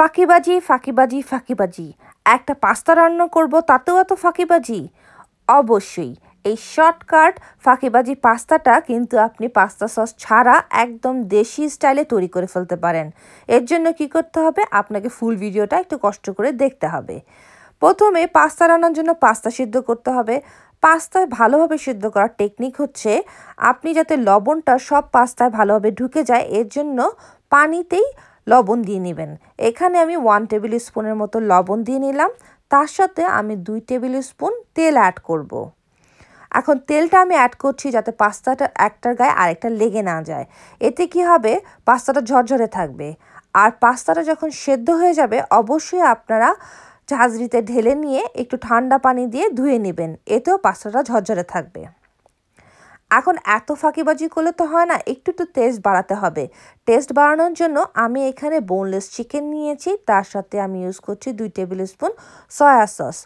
ফাঁকিবাজি ফাঁকিবাজি ফাঁকিবাজি একটা পাস্তা রান্না করব তাতেও এত ফাঁকিবাজি অবশ্যই এই শর্টকাট ফাঁকিবাজি পাস্তাটা কিন্তু আপনি পাস্তা সস ছাড়া একদম দেশি স্টাইলে তৈরি করে ফেলতে পারেন এর জন্য কি করতে হবে আপনাকে ফুল ভিডিওটা একটু কষ্ট করে দেখতে হবে প্রথমে পাস্তা রান্নার জন্য পাস্তা সিদ্ধ করতে হবে পাস্তায় ভালোভাবে সিদ্ধ করার টেকনিক হচ্ছে আপনি যাতে লবণটা সব পাস্তায় ভালোভাবে ঢুকে যায় এর জন্য পানিতেই লবণ দিয়ে নেবেন এখানে আমি ওয়ান টেবিল স্পুনের মতো লবণ দিয়ে নিলাম তার সাথে আমি দুই টেবিল স্পুন তেল অ্যাড করব। এখন তেলটা আমি অ্যাড করছি যাতে পাস্তাটা একটার গায়ে আরেকটা লেগে না যায় এতে কি হবে পাস্তাটা ঝরঝরে থাকবে আর পাস্তাটা যখন সেদ্ধ হয়ে যাবে অবশ্যই আপনারা ঝাঁঝরিতে ঢেলে নিয়ে একটু ঠান্ডা পানি দিয়ে ধুয়ে নেবেন এতেও পাস্তাটা ঝরঝরে থাকবে এখন এত ফাঁকিবাজি করলে তো হয় না একটু তো টেস্ট বাড়াতে হবে টেস্ট বাড়ানোর জন্য আমি এখানে বোনলেস চিকেন নিয়েছি তার সাথে আমি ইউজ করছি দুই টেবিল স্পুন সয়া সস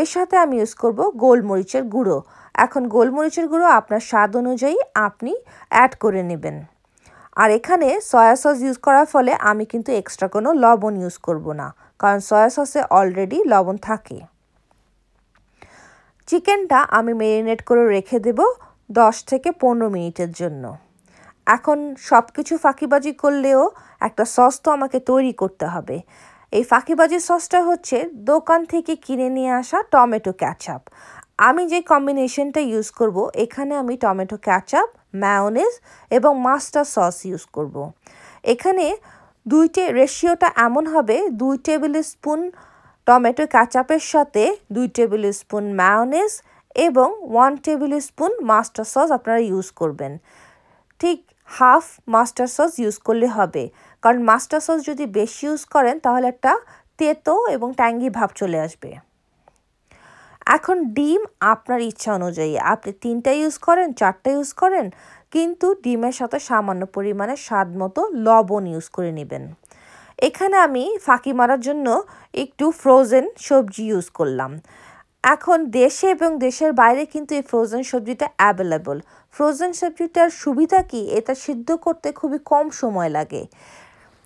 এর সাথে আমি ইউজ করব গোলমরিচের গুঁড়ো এখন গোলমরিচের গুঁড়ো আপনার স্বাদ অনুযায়ী আপনি অ্যাড করে নেবেন আর এখানে সয়া সস ইউজ করার ফলে আমি কিন্তু এক্সট্রা কোনো লবণ ইউজ করব না কারণ সয়া সসে অলরেডি লবণ থাকে চিকেনটা আমি মেরিনেট করে রেখে দেবো দশ থেকে পনেরো মিনিটের জন্য এখন সব কিছু ফাঁকিবাজি করলেও একটা সস তো আমাকে তৈরি করতে হবে এই ফাঁকিবাজি সসটা হচ্ছে দোকান থেকে কিনে নিয়ে আসা টমেটো ক্যাচআপ আমি যে কম্বিনেশনটা ইউজ করব এখানে আমি টমেটো ক্যাচআপ ম্যাওনেজ এবং মাস্টার সস ইউজ করব। এখানে দুইটে রেশিওটা এমন হবে দুই টেবিল স্পুন টমেটো ক্যাচআপের সাথে দুই টেবিল স্পুন ম্যাওনেজ এবং one tablespoon mustard sauce আপনারা ইউজ করবেন ঠিক হাফ মাস্টার সস ইউজ করলে হবে কারণ মাস্টার সস যদি বেশি ইউজ করেন তাহলে একটা তেতো এবং ট্যাঙ্গি ভাব চলে আসবে এখন ডিম আপনার ইচ্ছা অনুযায়ী আপনি তিনটা ইউজ করেন চারটা ইউজ করেন কিন্তু ডিমের সাথে সামান্য পরিমাণে স্বাদ মতো লবণ ইউজ করে নেবেন এখানে আমি ফাঁকি মারার জন্য একটু ফ্রোজেন সবজি ইউজ করলাম এখন দেশে এবং দেশের বাইরে কিন্তু এই ফ্রোজেন সবজিটা অ্যাভেলেবল ফ্রোজেন সবজিটার সুবিধা কি এটা সিদ্ধ করতে খুবই কম সময় লাগে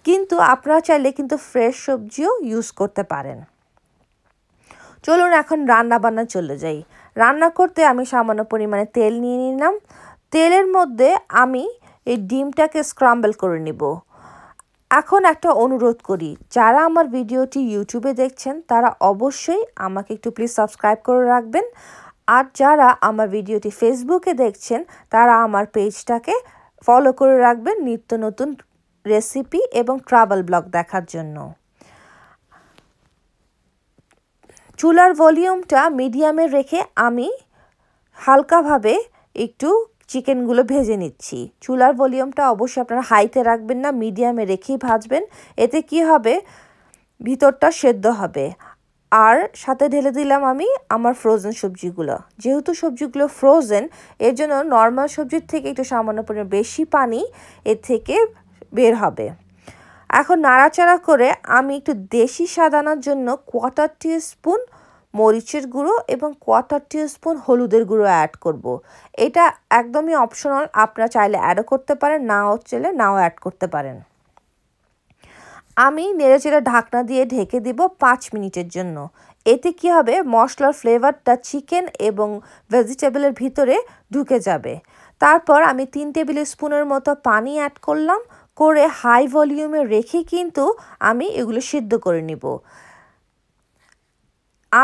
কিন্তু আপনারা চাইলে কিন্তু ফ্রেশ সবজিও ইউজ করতে পারেন চলুন এখন রান্না বান্না চলে যাই রান্না করতে আমি সামান্য পরিমাণে তেল নিয়ে নিলাম তেলের মধ্যে আমি এই ডিমটাকে স্ক্রাম্বল করে নিব এখন একটা অনুরোধ করি যারা আমার ভিডিওটি ইউটিউবে দেখছেন তারা অবশ্যই আমাকে একটু প্লিজ সাবস্ক্রাইব করে রাখবেন আর যারা আমার ভিডিওটি ফেসবুকে দেখছেন তারা আমার পেজটাকে ফলো করে রাখবেন নিত্য নতুন রেসিপি এবং ট্রাভেল ব্লগ দেখার জন্য চুলার ভলিউমটা মিডিয়ামে রেখে আমি হালকাভাবে একটু চিকেনগুলো ভেজে নিচ্ছি চুলার ভলিউমটা অবশ্যই আপনারা হাইতে রাখবেন না মিডিয়ামে রেখেই ভাজবেন এতে কি হবে ভিতরটা সেদ্ধ হবে আর সাথে ঢেলে দিলাম আমি আমার ফ্রোজেন সবজিগুলো যেহেতু সবজিগুলো ফ্রোজেন এর জন্য নর্মাল সবজির থেকে একটু সামান্য পরিমাণ বেশি পানি এর থেকে বের হবে এখন নাড়াচাড়া করে আমি একটু দেশি সাদানোর জন্য কোয়াটার টি স্পুন মরিচের গুঁড়ো এবং কোয়াটার টিস্পুন হলুদের গুঁড়ো অ্যাড করব। এটা একদমই অপশনাল আপনারা চাইলে অ্যাডও করতে পারেন নাও চাইলে নাও অ্যাড করতে পারেন আমি নেড়েচেড়ে ঢাকনা দিয়ে ঢেকে দিব পাঁচ মিনিটের জন্য এতে কি হবে মশলার ফ্লেভারটা চিকেন এবং ভেজিটেবলের ভিতরে ঢুকে যাবে তারপর আমি তিন টেবিল স্পুনের মতো পানি অ্যাড করলাম করে হাই ভলিউমে রেখে কিন্তু আমি এগুলো সিদ্ধ করে নিব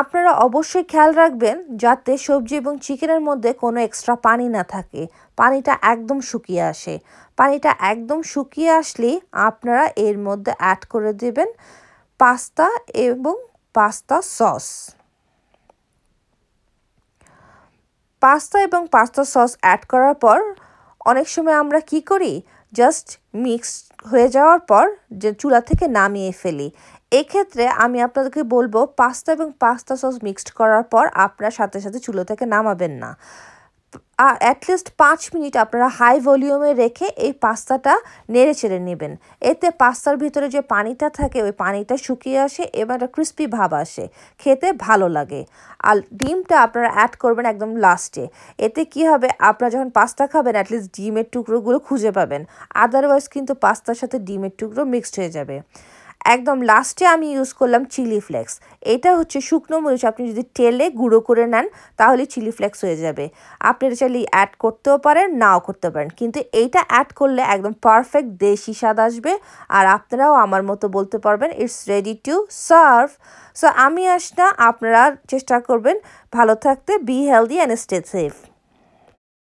আপনারা অবশ্যই খেয়াল রাখবেন যাতে সবজি এবং চিকেনের মধ্যে কোনো এক্সট্রা পানি না থাকে পানিটা একদম শুকিয়ে আসে পানিটা একদম শুকিয়ে আসলে আপনারা এর মধ্যে অ্যাড করে দেবেন পাস্তা এবং পাস্তা সস পাস্তা এবং পাস্তা সস অ্যাড করার পর অনেক সময় আমরা কি করি জাস্ট মিক্স হয়ে যাওয়ার পর যে চুলা থেকে নামিয়ে ফেলি এক্ষেত্রে আমি আপনাদেরকে বলবো পাস্তা এবং পাস্তা সস মিক্সড করার পর আপনারা সাথে সাথে চুলো থেকে নামাবেন না অ্যাটলিস্ট পাঁচ মিনিট আপনারা হাই ভলিউমে রেখে এই পাস্তাটা নেড়ে চেড়ে নেবেন এতে পাস্তার ভিতরে যে পানিটা থাকে ওই পানিটা শুকিয়ে আসে এবার একটা ক্রিস্পি ভাব আসে খেতে ভালো লাগে আর ডিমটা আপনারা অ্যাড করবেন একদম লাস্টে এতে কি হবে আপনারা যখন পাস্তা খাবেন অ্যাটলিস্ট ডিমের টুকরোগুলো খুঁজে পাবেন আদারওয়াইজ কিন্তু পাস্তার সাথে ডিমের টুকরো মিক্সড হয়ে যাবে একদম লাস্টে আমি ইউজ করলাম চিলি ফ্লেক্স এটা হচ্ছে শুকনো মরিচ আপনি যদি তেলে গুঁড়ো করে নেন তাহলে চিলি ফ্লেক্স হয়ে যাবে আপনারা চাইলে অ্যাড করতেও পারেন নাও করতে পারেন কিন্তু এইটা অ্যাড করলে একদম পারফেক্ট দেশি স্বাদ আসবে আর আপনারাও আমার মতো বলতে পারবেন it's ready to serve so আমি আসনা আপনারা চেষ্টা করবেন ভালো থাকতে be healthy and stay safe